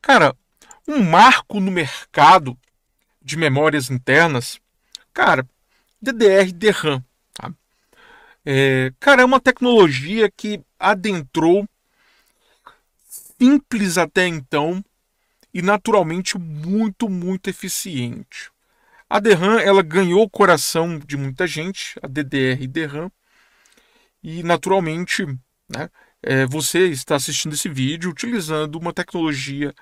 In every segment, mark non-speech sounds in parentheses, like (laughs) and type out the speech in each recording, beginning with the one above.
Cara, um marco no mercado de memórias internas, cara, DDR DRAM. Tá? É, cara, é uma tecnologia que adentrou simples até então e naturalmente muito, muito eficiente. A DRAM ela ganhou o coração de muita gente, a DDR DRAM, e naturalmente, né, é, você está assistindo esse vídeo utilizando uma tecnologia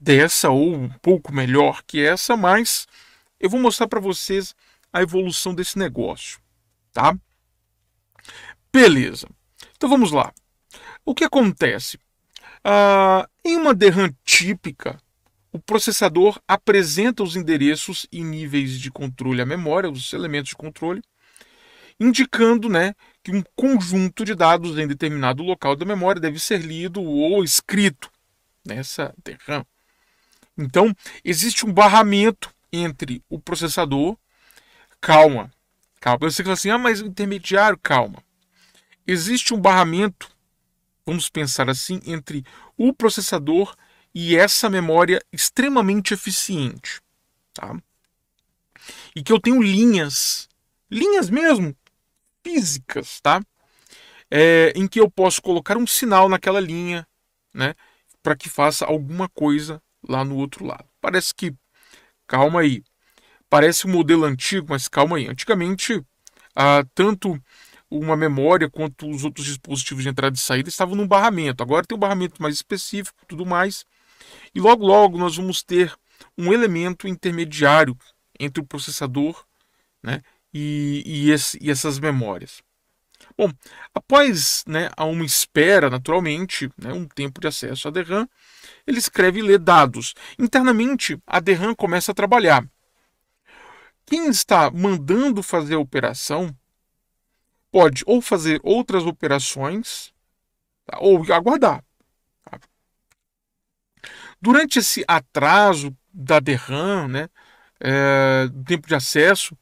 dessa ou um pouco melhor que essa, mas eu vou mostrar para vocês a evolução desse negócio, tá? Beleza. Então vamos lá. O que acontece? Ah, em uma DRAM típica, o processador apresenta os endereços e níveis de controle à memória, os elementos de controle, indicando né, que um conjunto de dados em determinado local da memória deve ser lido ou escrito nessa Então, existe um barramento entre o processador, calma, calma. Você fala assim, ah, mas o intermediário, calma. Existe um barramento, vamos pensar assim, entre o processador e essa memória extremamente eficiente, tá? E que eu tenho linhas, linhas mesmo, físicas, tá? É, em que eu posso colocar um sinal naquela linha, né? Para que faça alguma coisa lá no outro lado. Parece que, calma aí, parece um modelo antigo, mas calma aí. Antigamente, ah, tanto uma memória quanto os outros dispositivos de entrada e saída estavam num barramento. Agora tem um barramento mais específico, tudo mais. E logo, logo nós vamos ter um elemento intermediário entre o processador né, e, e, esse, e essas memórias. Bom, após né, a uma espera, naturalmente, né, um tempo de acesso à DRAM, ele escreve e lê dados. Internamente, a DRAM começa a trabalhar. Quem está mandando fazer a operação pode ou fazer outras operações tá, ou aguardar. Tá? Durante esse atraso da DRAM, né, é, tempo de acesso,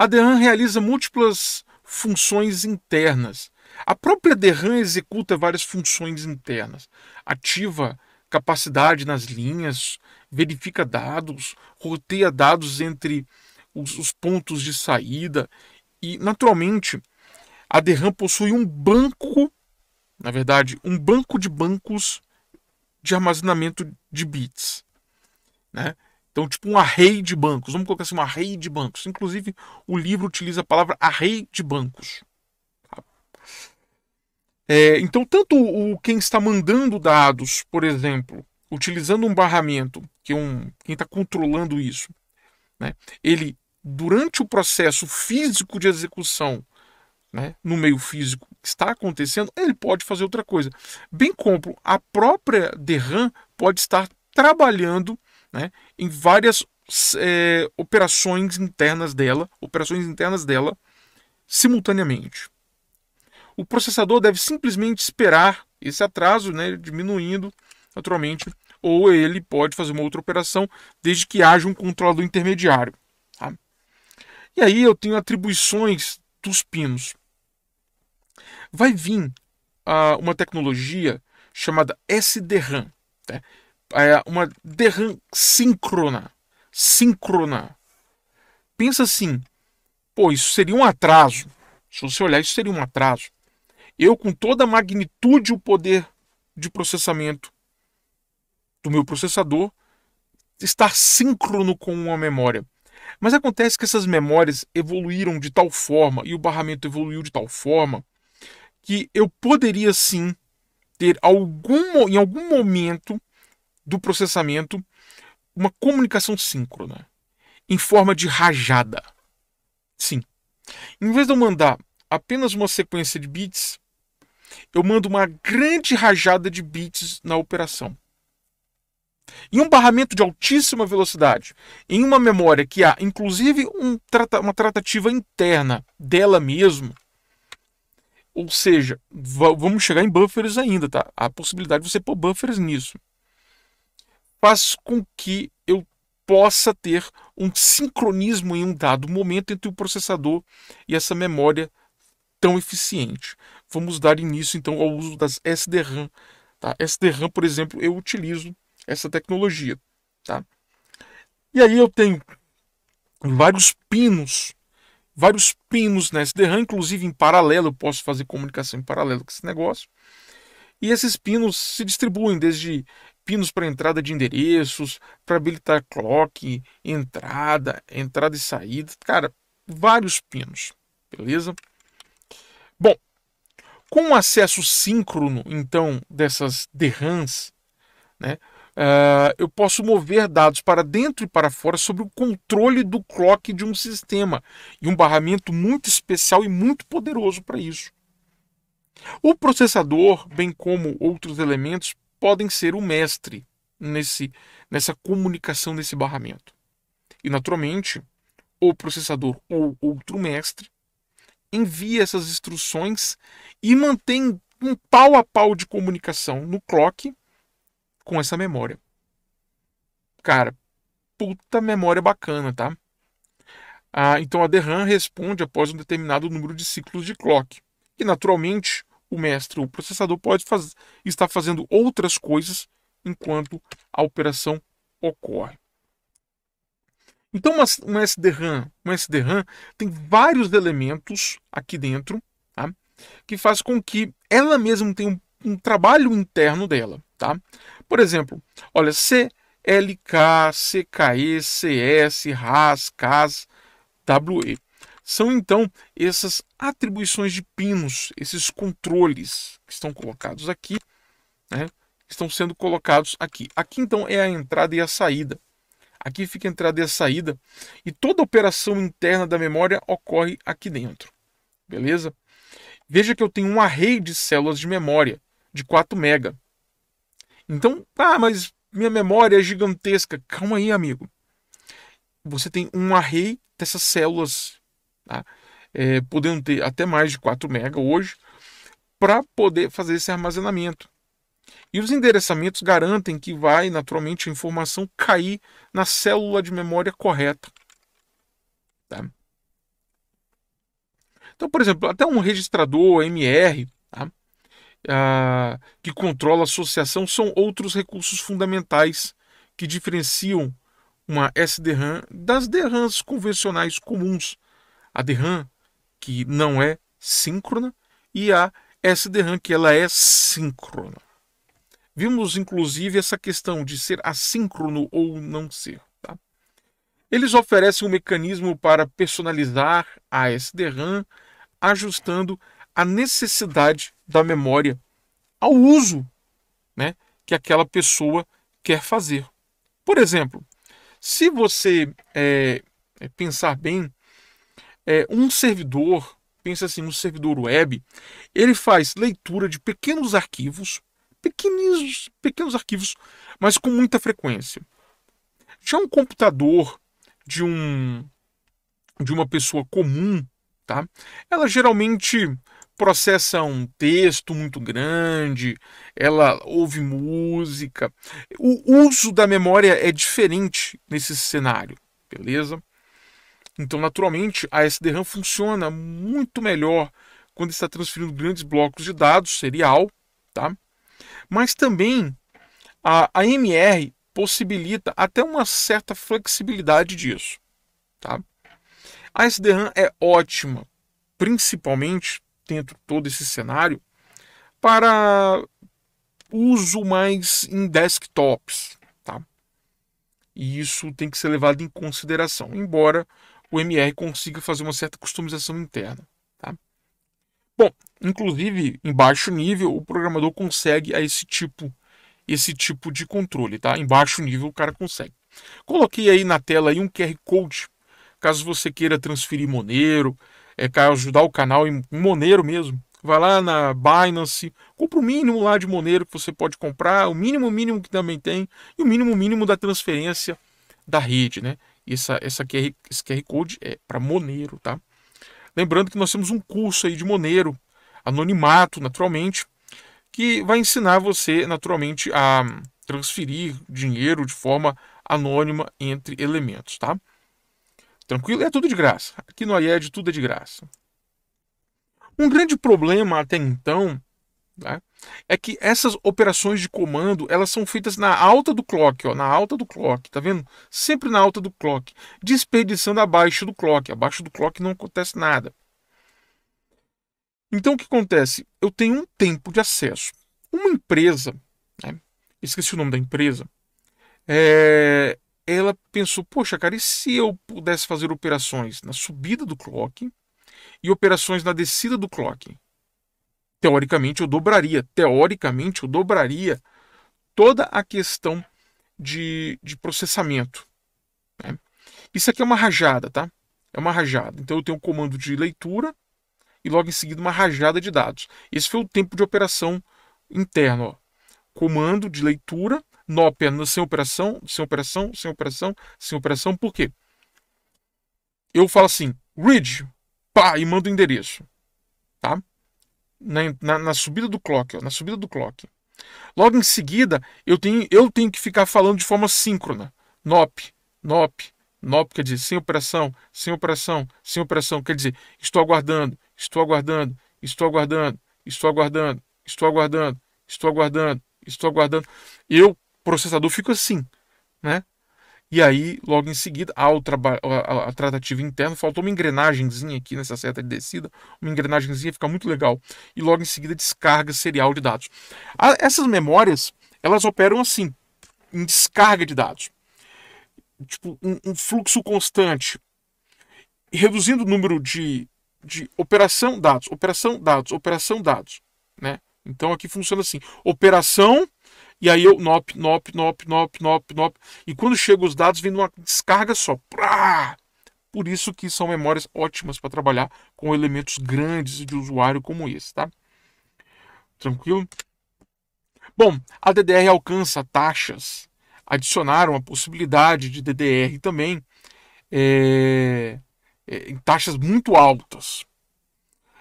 a DRAM realiza múltiplas funções internas. A própria DRAM executa várias funções internas. Ativa capacidade nas linhas, verifica dados, roteia dados entre os, os pontos de saída e, naturalmente, a DRAM possui um banco, na verdade, um banco de bancos de armazenamento de bits. Né? Então, tipo um array de bancos. Vamos colocar assim, um array de bancos. Inclusive, o livro utiliza a palavra array de bancos. Tá? É, então, tanto o quem está mandando dados, por exemplo, utilizando um barramento, que é um, quem está controlando isso, né, ele, durante o processo físico de execução, né, no meio físico que está acontecendo, ele pode fazer outra coisa. Bem como a própria DRAM pode estar trabalhando né, em várias é, operações internas dela, operações internas dela, simultaneamente. O processador deve simplesmente esperar esse atraso, né, diminuindo naturalmente, ou ele pode fazer uma outra operação desde que haja um controlador intermediário. Tá? E aí eu tenho atribuições dos pinos. Vai vir uh, uma tecnologia chamada SDRAM. Tá? Né? é uma derram síncrona. Síncrona. Pensa assim, pô, isso seria um atraso. Se você olhar, isso seria um atraso. Eu, com toda a magnitude o poder de processamento do meu processador, estar síncrono com uma memória. Mas acontece que essas memórias evoluíram de tal forma e o barramento evoluiu de tal forma que eu poderia sim ter algum, em algum momento do processamento uma comunicação síncrona em forma de rajada. Sim. Em vez de eu mandar apenas uma sequência de bits, eu mando uma grande rajada de bits na operação. Em um barramento de altíssima velocidade, em uma memória que há, inclusive, um, uma tratativa interna dela mesma, ou seja, vamos chegar em buffers ainda, tá? Há possibilidade de você pôr buffers nisso faz com que eu possa ter um sincronismo em um dado momento entre o processador e essa memória tão eficiente. Vamos dar início então ao uso das SDRAM. Tá? SDRAM, por exemplo, eu utilizo essa tecnologia. Tá? E aí eu tenho vários pinos, vários pinos na SDRAM, inclusive em paralelo, eu posso fazer comunicação em paralelo com esse negócio. E esses pinos se distribuem desde pinos para entrada de endereços, para habilitar clock, entrada, entrada e saída, cara, vários pinos, beleza? Bom, com o acesso síncrono, então, dessas DRAMs, né, uh, eu posso mover dados para dentro e para fora sobre o controle do clock de um sistema e um barramento muito especial e muito poderoso para isso. O processador, bem como outros elementos, podem ser o mestre nesse, nessa comunicação, nesse barramento. E, naturalmente, o processador ou outro mestre envia essas instruções e mantém um pau a pau de comunicação no clock com essa memória. Cara, puta memória bacana, tá? Ah, então a DRAM responde após um determinado número de ciclos de clock, e naturalmente o mestre, o processador, pode faz, estar fazendo outras coisas enquanto a operação ocorre. Então, uma, uma SDRAM, uma SDRAM tem vários elementos aqui dentro tá? que faz com que ela mesma tenha um, um trabalho interno dela. Tá? Por exemplo, olha, CLK, CKE, CS, RAS, CAS, WE são então essas atribuições de pinos, esses controles que estão colocados aqui, né, estão sendo colocados aqui. Aqui então é a entrada e a saída. Aqui fica a entrada e a saída, e toda operação interna da memória ocorre aqui dentro. Beleza? Veja que eu tenho um array de células de memória de 4 mega. Então, ah, mas minha memória é gigantesca. Calma aí, amigo. Você tem um array dessas células tá? é, podendo ter até mais de 4 mega hoje, para poder fazer esse armazenamento. E os endereçamentos garantem que vai, naturalmente, a informação cair na célula de memória correta. Tá? Então, por exemplo, até um registrador MR tá? ah, que controla a associação são outros recursos fundamentais que diferenciam uma SDRAM das DRAMs convencionais comuns a DRAM, que não é síncrona, e a SDRAM, que ela é síncrona. Vimos, inclusive, essa questão de ser assíncrono ou não ser. Tá? Eles oferecem um mecanismo para personalizar a SDRAM, ajustando a necessidade da memória ao uso né, que aquela pessoa quer fazer. Por exemplo, se você é, pensar bem, é, um servidor, pensa assim, um servidor web, ele faz leitura de pequenos arquivos, pequenos, pequenos arquivos, mas com muita frequência. Já um computador de um de uma pessoa comum, tá? Ela geralmente processa um texto muito grande, ela ouve música. O uso da memória é diferente nesse cenário, beleza? Então, naturalmente, a SDRAM funciona muito melhor quando está transferindo grandes blocos de dados serial, tá? Mas também a AMR possibilita até uma certa flexibilidade disso, tá? A SDRAM é ótima, principalmente dentro de todo esse cenário, para uso mais em desktops, tá? E isso tem que ser levado em consideração, embora o MR consiga fazer uma certa customização interna. Tá? Bom, inclusive em baixo nível o programador consegue a esse tipo esse tipo de controle, tá? Em baixo nível o cara consegue. Coloquei aí na tela aí um QR code caso você queira transferir Monero, é, ajudar o canal em Monero mesmo. Vai lá na Binance, compra o mínimo lá de Monero que você pode comprar, o mínimo mínimo que também tem, e o mínimo mínimo da transferência da rede, né? Essa, essa QR, esse QR Code é para Monero tá? Lembrando que nós temos um curso aí de Monero anonimato, naturalmente, que vai ensinar você, naturalmente, a transferir dinheiro de forma anônima entre elementos, tá? Tranquilo? É tudo de graça. Aqui no IED tudo é de graça. Um grande problema até então né? É que essas operações de comando elas são feitas na alta do clock, ó, na alta do clock, tá vendo? Sempre na alta do clock, desperdiçando abaixo do clock. Abaixo do clock não acontece nada. Então o que acontece? Eu tenho um tempo de acesso. Uma empresa, né? esqueci o nome da empresa, é... ela pensou: poxa, cara, e se eu pudesse fazer operações na subida do clock e operações na descida do clock? teoricamente eu dobraria, teoricamente eu dobraria toda a questão de, de processamento. Né? Isso aqui é uma rajada, tá? É uma rajada. Então eu tenho um comando de leitura e logo em seguida uma rajada de dados. Esse foi o tempo de operação interno. Ó. Comando de leitura, apenas sem operação, sem operação, sem operação, sem operação. Por quê? Eu falo assim, read, pá, e mando o endereço na, na, na subida do clock, ó, na subida do clock. Logo em seguida, eu tenho, eu tenho que ficar falando de forma síncrona. NOP, NOP, NOP quer dizer sem operação, sem operação, sem operação. Quer dizer, estou aguardando, estou aguardando, estou aguardando, estou aguardando, estou aguardando, estou aguardando, estou aguardando. Eu, processador, fico assim, né? E aí, logo em seguida, há o a, a tratativa interna. Faltou uma engrenagemzinha aqui nessa seta de descida. Uma engrenagemzinha fica muito legal. E logo em seguida, descarga serial de dados. A, essas memórias, elas operam assim, em descarga de dados. Tipo, um, um fluxo constante. Reduzindo o número de, de operação dados, operação dados, operação dados. Né? Então aqui funciona assim: operação e aí eu nop, nop, nop, nop, nop, nop. E quando chegam os dados, vem uma descarga só. Prá! Por isso que são memórias ótimas para trabalhar com elementos grandes de usuário como esse, tá? Tranquilo? Bom, a DDR alcança taxas. Adicionaram a possibilidade de DDR também é, é, em taxas muito altas.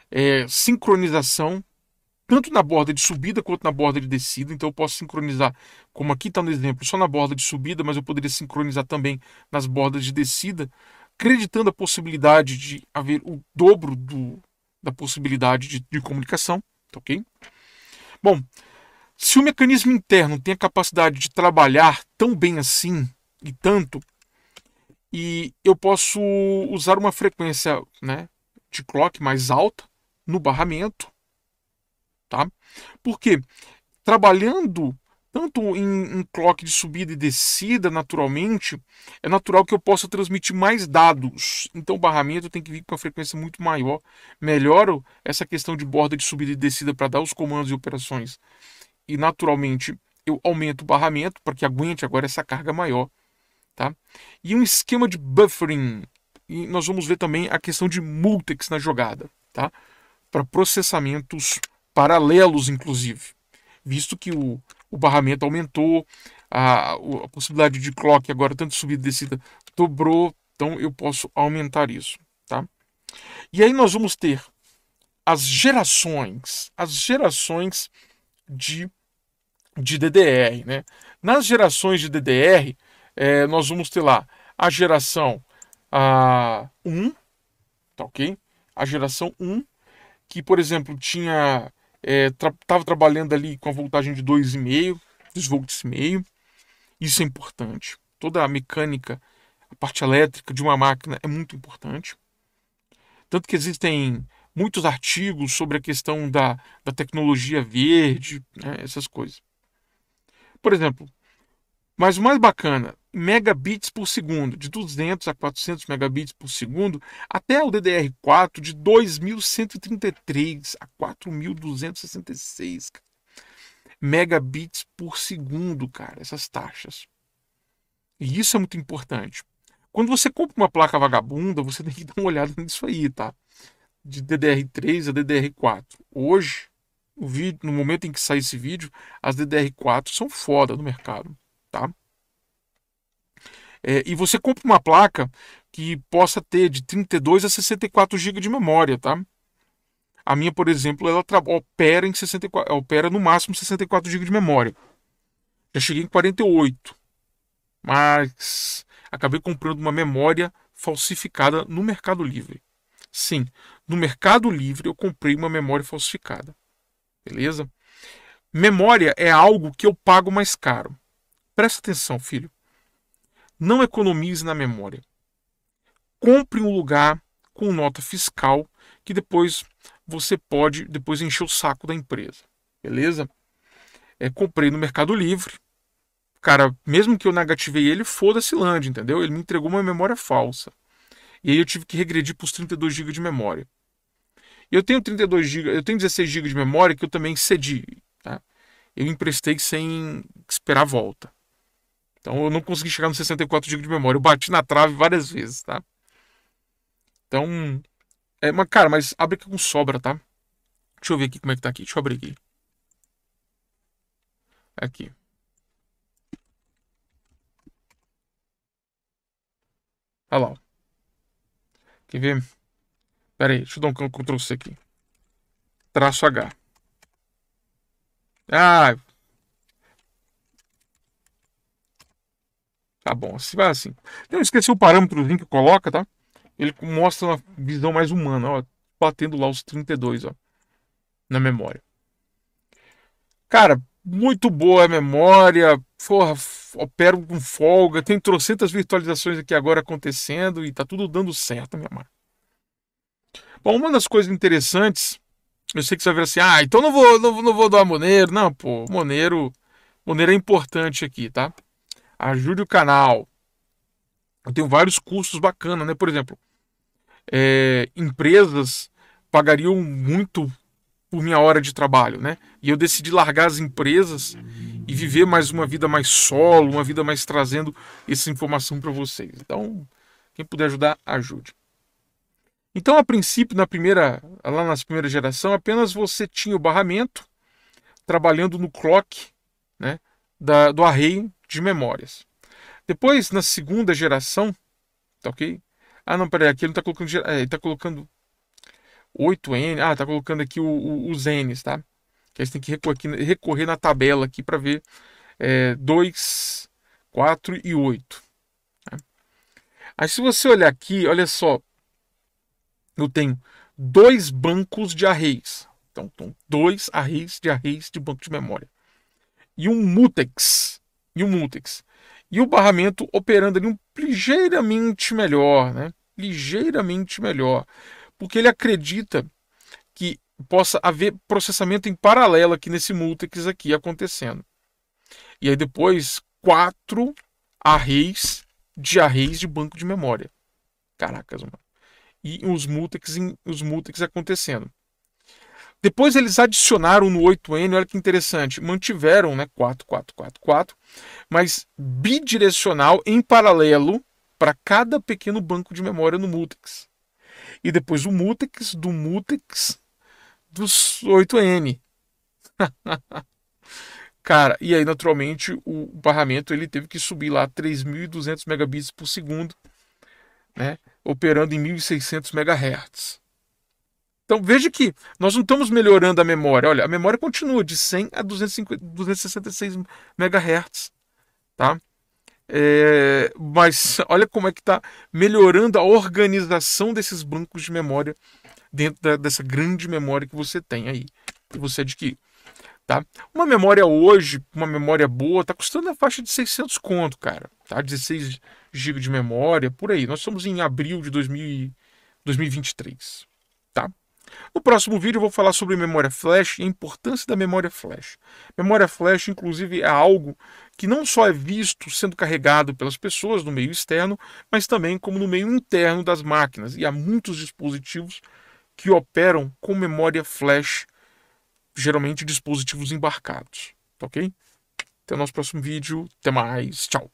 É, sincronização tanto na borda de subida quanto na borda de descida. Então eu posso sincronizar, como aqui está no exemplo, só na borda de subida, mas eu poderia sincronizar também nas bordas de descida, acreditando a possibilidade de haver o dobro do, da possibilidade de, de comunicação. Tá ok? Bom, se o mecanismo interno tem a capacidade de trabalhar tão bem assim e tanto, e eu posso usar uma frequência né, de clock mais alta no barramento, Tá? Porque trabalhando tanto em, um clock de subida e descida naturalmente, é natural que eu possa transmitir mais dados. Então o barramento tem que vir com uma frequência muito maior. Melhoro essa questão de borda de subida e descida para dar os comandos e operações. E naturalmente eu aumento o barramento para que aguente agora essa carga maior. Tá? E um esquema de buffering. E nós vamos ver também a questão de multex na jogada, tá? Para processamentos paralelos, inclusive, visto que o, o barramento aumentou, a, a possibilidade de clock agora, tanto subida e descida, dobrou, então eu posso aumentar isso. Tá? E aí nós vamos ter as gerações, as gerações de, de DDR. Né? Nas gerações de DDR, é, eh, nós vamos ter lá a geração a, 1, tá ok? A geração 1, que, por exemplo, tinha estava é, tra trabalhando ali com a voltagem de 2,5, 2 volts e meio. Isso é importante. Toda a mecânica, a parte elétrica de uma máquina é muito importante. Tanto que existem muitos artigos sobre a questão da, da tecnologia verde, né, essas coisas. Por exemplo, mas o mais bacana megabits por segundo, de 200 a 400 megabits por segundo, até o DDR4 de 2133 a 4266 megabits por segundo, cara, essas taxas. E isso é muito importante. Quando você compra uma placa vagabunda, você (laughs) tem que dar uma olhada nisso aí, tá? De DDR3 a DDR4. Hoje, no, vídeo, no momento em que sai esse vídeo, as DDR4 são foda no mercado, tá? É, e você compra uma placa que possa ter de 32 a 64 GB de memória, tá? A minha, por exemplo, ela opera, em 64, opera no máximo 64 GB de memória. Já cheguei em 48, mas acabei comprando uma memória falsificada no Mercado Livre. Sim, no Mercado Livre eu comprei uma memória falsificada. Beleza? Memória é algo que eu pago mais caro. Presta atenção, filho. Não economize na memória. Compre um lugar com nota fiscal que depois você pode depois encher o saco da empresa. Beleza? É, comprei no Mercado Livre. Cara, mesmo que eu negativei ele, foda-se Land, entendeu? Ele me entregou uma memória falsa. E aí eu tive que regredir para os 32 GB de memória. Eu tenho 32 GB, eu tenho 16 GB de memória que eu também cedi, tá? Eu emprestei sem esperar a volta. Então eu não consegui chegar no 64 GB de memória. Eu bati na trave várias vezes, tá? Então. É, mas, cara, mas abre aqui com sobra, tá? Deixa eu ver aqui como é que tá aqui. Deixa eu abrir aqui. Aqui. Olha tá lá. Ó. Quer ver? Pera aí, deixa eu dar um Ctrl C aqui. Traço H. Ah, Tá bom, se vai assim. não esqueci o parâmetro que coloca, tá? Ele mostra uma visão mais humana, ó, batendo lá os 32, ó, na memória. Cara, muito boa a memória, porra, opero com folga, tem trocentas virtualizações aqui agora acontecendo e tá tudo dando certo, minha mãe. Bom, uma das coisas interessantes, eu sei que você vai ver assim, ah, então não vou, não, não vou doar Moneiro. Não, pô, Moneiro, Moneiro é importante aqui, tá? ajude o canal. Eu tenho vários cursos bacanas, né? Por exemplo, é, empresas pagariam muito por minha hora de trabalho, né? E eu decidi largar as empresas e viver mais uma vida mais solo, uma vida mais trazendo essa informação para vocês. Então, quem puder ajudar, ajude. Então, a princípio, na primeira, lá nas primeiras geração, apenas você tinha o barramento trabalhando no clock, né, da, do array de memórias. Depois, na segunda geração, tá ok? Ah, não, peraí, aqui ele não tá colocando, é, ele tá colocando 8N, ah, tá colocando aqui o, o, os N's, tá? Que a gente tem que recorrer, aqui, recorrer na tabela aqui para ver é, 2, 4 e 8. Tá? Né? Aí se você olhar aqui, olha só, eu tenho dois bancos de arrays. Então, dois arrays de arrays de banco de memória. E um mutex, e o Multex. E o barramento operando ali um ligeiramente melhor, né? ligeiramente melhor, porque ele acredita que possa haver processamento em paralelo aqui nesse Multex aqui acontecendo. E aí depois quatro arrays de arrays de banco de memória. Caracas, mano. E os Multex, os Multex acontecendo. Depois eles adicionaram no 8N, olha que interessante, mantiveram né, 4444, mas bidirecional em paralelo para cada pequeno banco de memória no Mutex. E depois o Mutex do Mutex dos 8N. (laughs) Cara, e aí naturalmente o barramento ele teve que subir lá 3.200 megabits por segundo, né, operando em 1.600 megahertz. Então veja que nós não estamos melhorando a memória. Olha, a memória continua de 100 a 250, 266 MHz. Tá? É, mas (laughs) olha como é que está melhorando a organização desses bancos de memória dentro da, dessa grande memória que você tem aí, que você adquire. Tá? Uma memória hoje, uma memória boa, está custando a faixa de 600 conto, cara. Tá? 16 GB de memória, por aí. Nós estamos em abril de 2000, 2023. No próximo vídeo eu vou falar sobre memória flash e a importância da memória flash. Memória flash, inclusive, é algo que não só é visto sendo carregado pelas pessoas no meio externo, mas também como no meio interno das máquinas. E há muitos dispositivos que operam com memória flash, geralmente dispositivos embarcados. Tá ok? Até o nosso próximo vídeo. Até mais. Tchau.